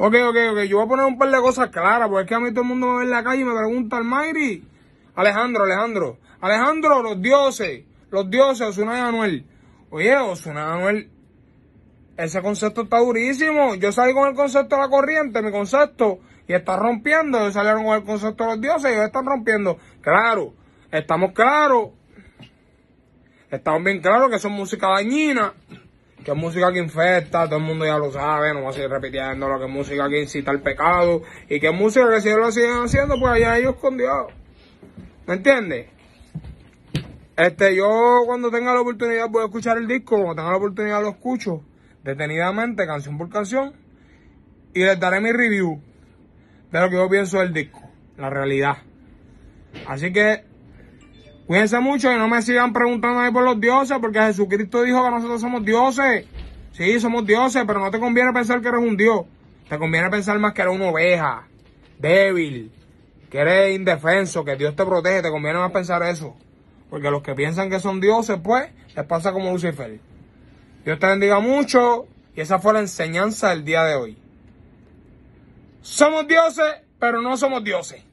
Ok, ok, ok. Yo voy a poner un par de cosas claras, porque es que a mí todo el mundo me ve en la calle y me pregunta al Mayri. Alejandro, Alejandro. Alejandro, los dioses. Los dioses, Osuna y Anuel. Oye, Osuna y Anuel. Ese concepto está durísimo. Yo salí con el concepto de la corriente, mi concepto, y está rompiendo. yo salieron con el concepto de los dioses y ellos están rompiendo. Claro, estamos claros. Estamos bien claros que son música dañina que música que infecta, todo el mundo ya lo sabe, no va a seguir repitiendo lo que música que incita al pecado y que música que si ellos lo siguen haciendo, pues allá ellos con Dios. ¿Me entiendes? Este, yo cuando tenga la oportunidad voy a escuchar el disco, cuando tenga la oportunidad lo escucho detenidamente, canción por canción, y les daré mi review de lo que yo pienso del disco, la realidad. Así que Cuídense mucho y no me sigan preguntando ahí por los dioses, porque Jesucristo dijo que nosotros somos dioses. Sí, somos dioses, pero no te conviene pensar que eres un dios. Te conviene pensar más que eres una oveja, débil, que eres indefenso, que Dios te protege. Te conviene más pensar eso. Porque los que piensan que son dioses, pues, les pasa como Lucifer. Dios te bendiga mucho. Y esa fue la enseñanza del día de hoy. Somos dioses, pero no somos dioses.